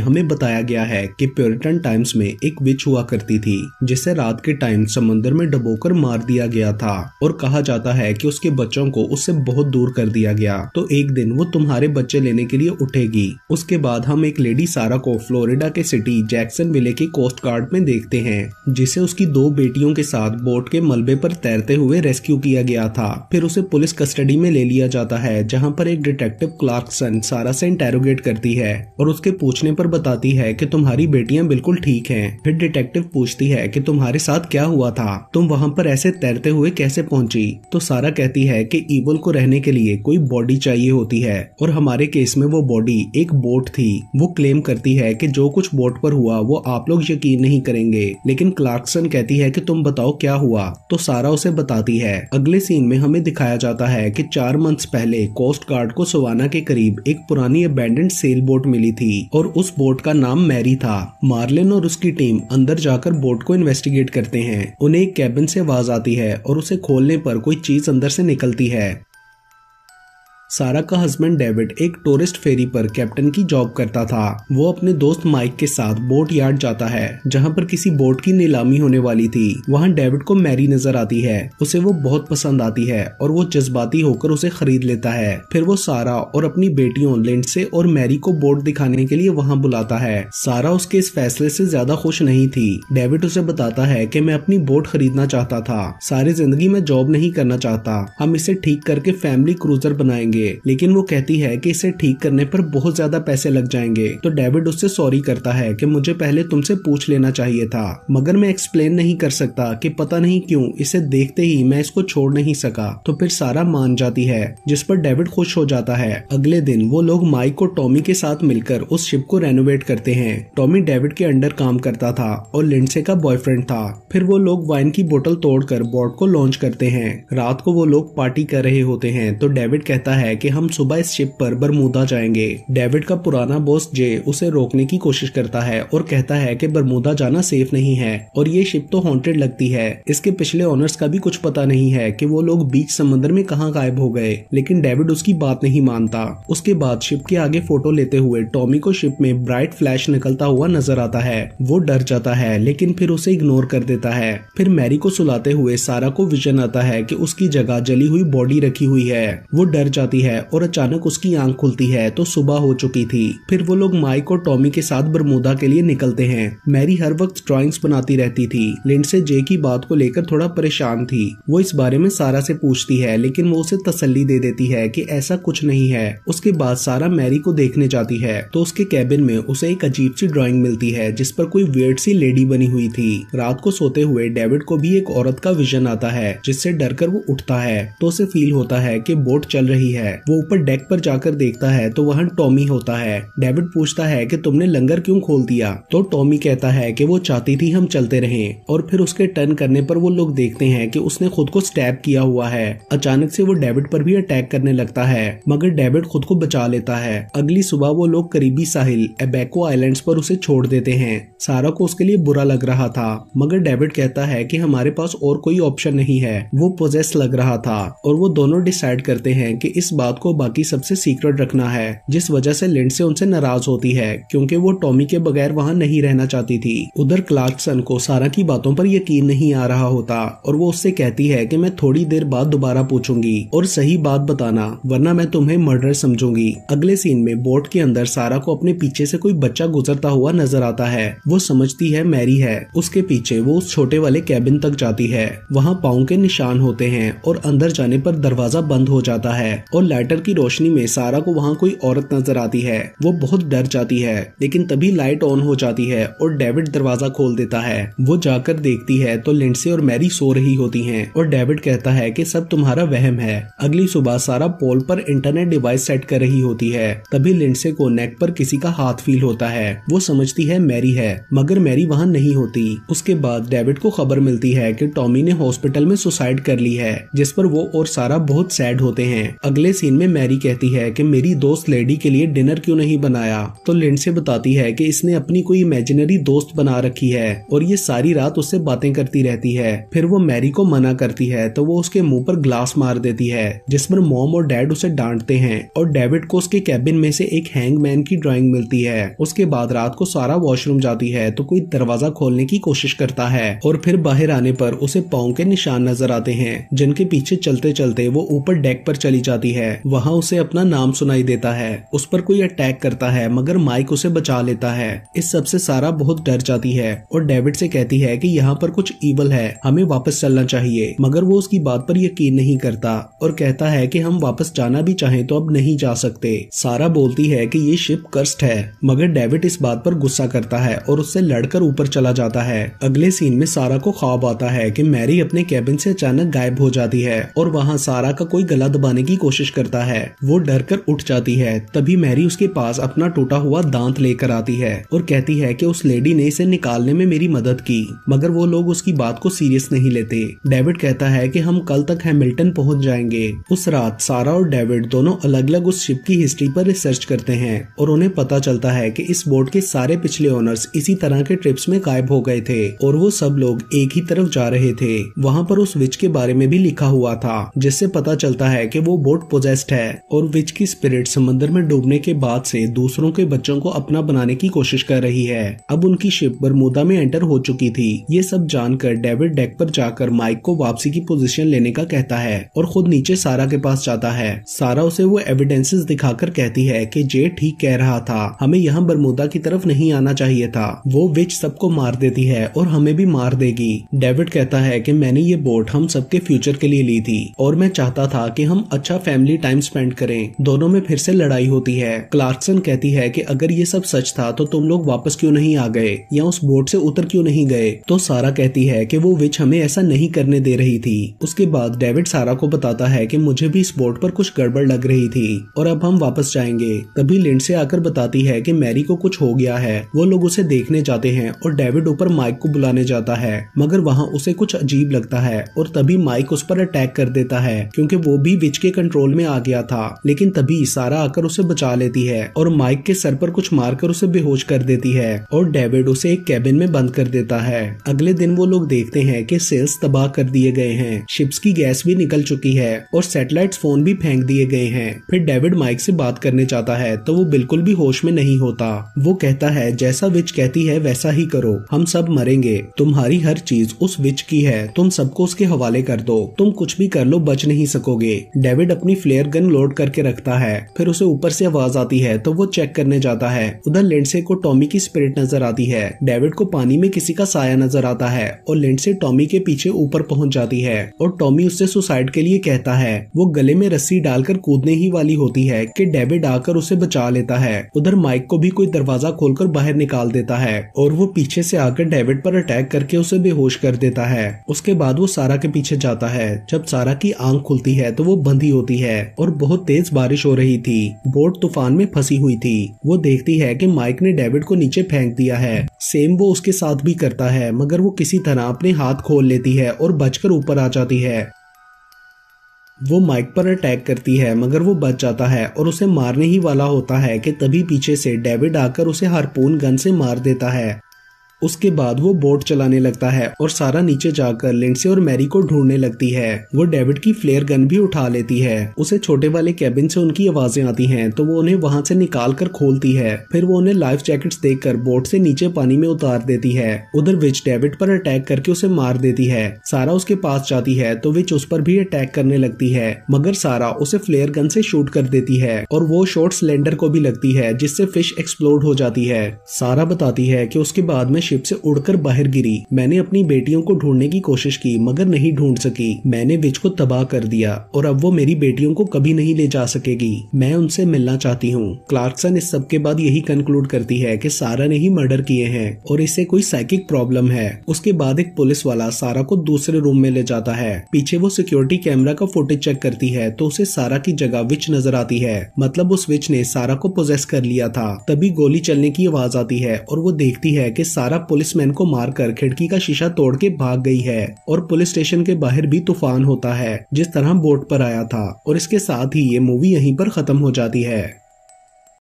हमें बताया गया है कि प्योरिटन टाइम्स में एक विच हुआ करती थी जिसे रात के टाइम समंदर में डबोकर मार दिया गया था और कहा जाता है कि उसके बच्चों को उससे बहुत दूर कर दिया गया तो एक दिन वो तुम्हारे बच्चे लेने के लिए उठेगी उसके बाद हम एक लेडी सारा को फ्लोरिडा के सिटी जैक्सन विले के कोस्ट गार्ड में देखते हैं जिसे उसकी दो बेटियों के साथ बोट के मलबे पर तैरते हुए रेस्क्यू किया गया था फिर उसे पुलिस कस्टडी में ले लिया जाता है जहाँ पर एक डिटेक्टिव क्लार्कसन सारा से इंटेरोगेट करती है और उसके पूछने पर बताती है कि तुम्हारी बेटियां बिल्कुल ठीक हैं। फिर डिटेक्टिव पूछती है कि तुम्हारे साथ क्या हुआ था तुम वहां पर ऐसे तैरते हुए कैसे पहुंची तो सारा कहती है कि ईबल को रहने के लिए कोई बॉडी चाहिए होती है और हमारे केस में वो बॉडी एक बोट थी वो क्लेम करती है की जो कुछ बोट पर हुआ वो आप लोग यकीन नहीं करेंगे लेकिन क्लार्कसन कहती है की तुम बताओ क्या हुआ तो सारा उसे बताती है अगले सीन में हमें दिखाया जाता है की चार मंथ पहले कोस्ट गार्ड को सुवाना के करीब एक पुरानी अबेंडेंट सेल बोट मिली थी और उस बोट का नाम मैरी था मार्लिन और उसकी टीम अंदर जाकर बोट को इन्वेस्टिगेट करते हैं उन्हें एक कैबिन से आवाज आती है और उसे खोलने पर कोई चीज अंदर से निकलती है सारा का हस्बैंड डेविड एक टूरिस्ट फेरी पर कैप्टन की जॉब करता था वो अपने दोस्त माइक के साथ बोट यार्ड जाता है जहाँ पर किसी बोट की नीलामी होने वाली थी वहाँ डेविड को मैरी नजर आती है उसे वो बहुत पसंद आती है और वो जज्बाती होकर उसे खरीद लेता है फिर वो सारा और अपनी बेटियों लिंडसे और मैरी को बोट दिखाने के लिए वहाँ बुलाता है सारा उसके इस फैसले से ज्यादा खुश नहीं थी डेविड उसे बताता है की मैं अपनी बोट खरीदना चाहता था सारी जिंदगी में जॉब नहीं करना चाहता हम इसे ठीक करके फैमिली क्रूजर बनाएंगे होंगे लेकिन वो कहती है कि इसे ठीक करने पर बहुत ज्यादा पैसे लग जाएंगे तो डेविड उससे सॉरी करता है कि मुझे पहले तुमसे पूछ लेना चाहिए था मगर मैं एक्सप्लेन नहीं कर सकता कि पता नहीं क्यों इसे देखते ही मैं इसको छोड़ नहीं सका तो फिर सारा मान जाती है जिस पर डेविड खुश हो जाता है अगले दिन वो लोग माइक को टॉमी के साथ मिलकर उस शिप को रेनोवेट करते हैं टॉमी डेविड के अंडर काम करता था और लिंडसे का बॉयफ्रेंड था फिर वो लोग वाइन की बोतल तोड़कर बोर्ड को लॉन्च करते हैं रात को वो लोग पार्टी कर रहे होते हैं तो डेविड कहता है है कि हम सुबह इस शिप पर बरमूदा जाएंगे डेविड का पुराना बॉस जे उसे रोकने की कोशिश करता है और कहता है कि बरमूदा जाना सेफ नहीं है और ये शिप तो हॉन्टेड लगती है इसके पिछले ऑनर्स का भी कुछ पता नहीं है कि वो लोग बीच समंदर में कहाँ गायब हो गए लेकिन डेविड उसकी बात नहीं मानता उसके बाद शिप के आगे फोटो लेते हुए टॉमी को शिप में ब्राइट फ्लैश निकलता हुआ नजर आता है वो डर जाता है लेकिन फिर उसे इग्नोर कर देता है फिर मैरी को सुलाते हुए सारा को विजन आता है कि उसकी जगह जली हुई बॉडी रखी हुई है वो डर जाती जाती है और अचानक उसकी आंख खुलती है तो सुबह हो चुकी थी फिर वो लोग माइक और टॉमी के साथ बरमूदा के लिए निकलते हैं मैरी हर वक्त ड्राइंग्स बनाती रहती थी से जे की बात को लेकर थोड़ा परेशान थी वो इस बारे में सारा से पूछती है लेकिन वो उसे तसल्ली दे देती है कि ऐसा कुछ नहीं है उसके बाद सारा मैरी को देखने जाती है तो उसके कैबिन में उसे एक अजीब सी ड्राइंग मिलती है जिस पर कोई वेट सी लेडी बनी हुई थी रात को सोते हुए डेविड को भी एक औरत का विजन आता है जिससे कर वो उठता है तो उसे फील होता है कि बोट चल रही है है वो ऊपर डेक पर जाकर देखता है तो वहाँ टॉमी होता है डेविड पूछता है कि तुमने लंगर क्यों खोल दिया तो टॉमी कहता है कि वो चाहती थी हम चलते रहे और फिर उसके टर्न करने पर वो लोग देखते हैं कि उसने खुद को स्टैप किया हुआ है अचानक से वो डेविड पर भी अटैक करने लगता है मगर डेविड खुद को बचा लेता है अगली सुबह वो लोग करीबी साहिल एबेको आइलैंड्स पर उसे छोड़ देते हैं सारा को उसके लिए बुरा लग रहा था मगर डेविड कहता है कि हमारे पास और कोई ऑप्शन नहीं है वो पोजेस लग रहा था और वो दोनों डिसाइड करते हैं कि इस बात को बाकी सबसे सीक्रेट रखना है जिस वजह से लिंडसे उनसे नाराज होती है क्योंकि वो टॉमी के बगैर वहाँ नहीं रहना चाहती थी उधर क्लार्कसन को सारा की बातों पर यकीन नहीं आ रहा होता और वो उससे कहती है की मैं थोड़ी देर बाद दोबारा पूछूंगी और सही बात बताना वरना मैं तुम्हें मर्डर समझूंगी अगले सीन में बोट के अंदर सारा को अपने पीछे ऐसी कोई बच्चा गुजरता हुआ नजर आता है वो समझती है मैरी है उसके पीछे वो उस छोटे वाले कैबिन तक जाती है वहाँ पाओ के निशान होते हैं और अंदर जाने पर दरवाजा बंद हो जाता है और लाइटर की रोशनी में सारा को वहाँ कोई औरत नजर आती है वो बहुत डर जाती है लेकिन तभी लाइट ऑन हो जाती है और डेविड दरवाजा खोल देता है वो जाकर देखती है तो लिंडसे और मैरी सो रही होती है और डेविड कहता है की सब तुम्हारा वहम है अगली सुबह सारा पोल पर इंटरनेट डिवाइस सेट कर रही होती है तभी लिंडसे को नेक पर किसी का हाथ फील होता है वो समझती है मैरी है मगर मैरी वहाँ नहीं होती उसके बाद डेविड को खबर मिलती है कि टॉमी ने हॉस्पिटल में सुसाइड कर ली है जिस पर वो और सारा बहुत सैड होते हैं अगले सीन में मैरी कहती है कि मेरी दोस्त लेडी के लिए डिनर क्यों नहीं बनाया तो लिंडसे बताती है कि इसने अपनी कोई इमेजिनरी दोस्त बना रखी है और ये सारी रात उससे बातें करती रहती है फिर वो मैरी को मना करती है तो वो उसके मुंह पर ग्लास मार देती है जिस पर मॉम और डैड उसे डांटते हैं और डेविड को उसके कैबिन में से एक हैंगमैन की ड्रॉइंग मिलती है उसके बाद रात को सारा वॉशरूम जाती है तो कोई दरवाजा खोलने की कोशिश करता है और फिर बाहर आने पर उसे पाओ के निशान नजर आते हैं जिनके पीछे चलते चलते वो ऊपर डेक पर चली जाती है है वहाँ उसे अपना नाम सुनाई देता है उस पर कोई अटैक करता है मगर माइक उसे बचा लेता है इस सबसे सारा बहुत डर जाती है और डेविड से कहती है कि यहाँ पर कुछ ईवल है हमें वापस चलना चाहिए मगर वो उसकी बात पर यकीन नहीं करता और कहता है कि हम वापस जाना भी चाहें तो अब नहीं जा सकते सारा बोलती है कि ये शिप कर्स्ट है मगर डेविड इस बात पर गुस्सा करता है और उससे लड़कर ऊपर चला जाता है अगले सीन में सारा को ख्वाब आता है की मैरी अपने कैबिन से अचानक गायब हो जाती है और वहाँ सारा का कोई गला दबाने की कोशिश कोशिश करता है वो डर कर उठ जाती है तभी मैरी उसके पास अपना टूटा हुआ दांत लेकर आती है और कहती है कि उस लेडी ने इसे निकालने में मेरी मदद की मगर वो लोग उसकी बात को सीरियस नहीं लेते डेविड कहता है कि हम कल तक हैमिल्टन पहुंच जाएंगे उस रात सारा और डेविड दोनों अलग अलग उस शिप की हिस्ट्री पर रिसर्च करते हैं और उन्हें पता चलता है कि इस बोट के सारे पिछले ओनर्स इसी तरह के ट्रिप्स में गायब हो गए थे और वो सब लोग एक ही तरफ जा रहे थे वहाँ पर उस विच के बारे में भी लिखा हुआ था जिससे पता चलता है की वो बोट पोजेस्ट है और विच की स्पिरिट समंदर में डूबने के बाद से दूसरों के बच्चों को अपना बनाने की कोशिश कर रही है अब उनकी शिप बरमोदा में एंटर हो चुकी थी ये सब जानकर डेविड डेक पर जाकर माइक को वापसी की पोजीशन लेने का कहता है और खुद नीचे सारा के पास जाता है सारा उसे वो एविडेंसेस दिखाकर कहती है की जे ठीक कह रहा था हमें यहाँ बरमोदा की तरफ नहीं आना चाहिए था वो विच सबको मार देती है और हमें भी मार देगी डेविड कहता है कि मैंने ये बोट हम सबके फ्यूचर के लिए ली थी और मैं चाहता था कि हम अच्छा फैमिली फैमिली टाइम स्पेंड करें दोनों में फिर से लड़ाई होती है क्लार्कसन कहती है कि अगर ये सब सच था तो तुम लोग वापस क्यों नहीं आ गए या उस बोट से उतर क्यों नहीं गए तो सारा कहती है कि वो विच हमें ऐसा नहीं करने दे रही थी उसके बाद डेविड सारा को बताता है कि मुझे भी इस बोट पर कुछ गड़बड़ लग रही थी और अब हम वापस जाएंगे तभी लिंड से आकर बताती है की मैरी को कुछ हो गया है वो लोग उसे देखने जाते हैं और डेविड ऊपर माइक को बुलाने जाता है मगर वहाँ उसे कुछ अजीब लगता है और तभी माइक उस पर अटैक कर देता है क्योंकि वो भी विच के कंट्रोल में आ गया था लेकिन तभी सारा आकर उसे बचा लेती है और माइक के सर पर कुछ मारकर उसे बेहोश कर देती है और डेविड उसे एक कैबिन में बंद कर देता है अगले दिन वो लोग देखते हैं कि सेल्स तबाह कर दिए गए हैं शिप्स की गैस भी निकल चुकी है और सैटेलाइट फोन भी फेंक दिए गए हैं फिर डेविड माइक से बात करने चाहता है तो वो बिल्कुल भी होश में नहीं होता वो कहता है जैसा विच कहती है वैसा ही करो हम सब मरेंगे तुम्हारी हर चीज उस विच की है तुम सबको उसके हवाले कर दो तुम कुछ भी कर लो बच नहीं सकोगे डेविड अपनी फ्लेयर गन लोड करके रखता है फिर उसे ऊपर से आवाज आती है तो वो चेक करने जाता है उधर लेंडसे को टॉमी की स्पिरिट नजर आती है डेविड को पानी में किसी का साया नजर आता है और लेंडसे टॉमी के पीछे ऊपर पहुंच जाती है और टॉमी उससे सुसाइड के लिए कहता है वो गले में रस्सी डालकर कूदने ही वाली होती है कि डेविड आकर उसे बचा लेता है उधर माइक को भी कोई दरवाजा खोलकर बाहर निकाल देता है और वो पीछे से आकर डेविड पर अटैक करके उसे बेहोश कर देता है उसके बाद वो सारा के पीछे जाता है जब सारा की आंख खुलती है तो वो बंधी होती है और बहुत तेज बारिश हो रही थी बोट तूफान में फंसी हुई थी वो देखती है कि माइक ने डेविड को नीचे फेंक दिया है सेम वो उसके साथ भी करता है मगर वो किसी तरह अपने हाथ खोल लेती है और बचकर ऊपर आ जाती है वो माइक पर अटैक करती है मगर वो बच जाता है और उसे मारने ही वाला होता है कि तभी पीछे से डेविड आकर उसे हारपून गन से मार देता है उसके बाद वो बोट चलाने लगता है और सारा नीचे जाकर लिंडसे और मैरी को ढूंढने लगती है वो डेविड की फ्लेयर गन भी उठा लेती है उसे छोटे वाले कैबिन से उनकी आवाजें आती हैं तो वो उन्हें वहां से निकाल कर खोलती है फिर वो उन्हें लाइफ जैकेट्स देकर बोट से नीचे पानी में उतार देती है उधर विच डेविड पर अटैक करके उसे मार देती है सारा उसके पास जाती है तो विच उस पर भी अटैक करने लगती है मगर सारा उसे फ्लेयर गन से शूट कर देती है और वो शॉर्ट सिलेंडर को भी लगती है जिससे फिश एक्सप्लोड हो जाती है सारा बताती है की उसके बाद में शिप से उड़कर बाहर गिरी मैंने अपनी बेटियों को ढूंढने की कोशिश की मगर नहीं ढूंढ सकी मैंने विच को तबाह कर दिया और अब वो मेरी बेटियों को कभी नहीं ले जा सकेगी मैं उनसे मिलना चाहती हूँ क्लार्कसन इस सब के बाद यही कंक्लूड करती है की सारा ने ही मर्डर किए हैं और इसे कोई साइकिक प्रॉब्लम है उसके बाद एक पुलिस वाला सारा को दूसरे रूम में ले जाता है पीछे वो सिक्योरिटी कैमरा का फुटेज चेक करती है तो उसे सारा की जगह विच नजर आती है मतलब उस विच ने सारा को पोजेस कर लिया था तभी गोली चलने की आवाज आती है और वो देखती है कि सारा पुलिस पुलिसमैन को मारकर खिड़की का शीशा तोड़ के भाग गई है और पुलिस स्टेशन के बाहर भी तूफान होता है जिस तरह बोट पर आया था और इसके साथ ही ये मूवी यहीं पर खत्म हो जाती है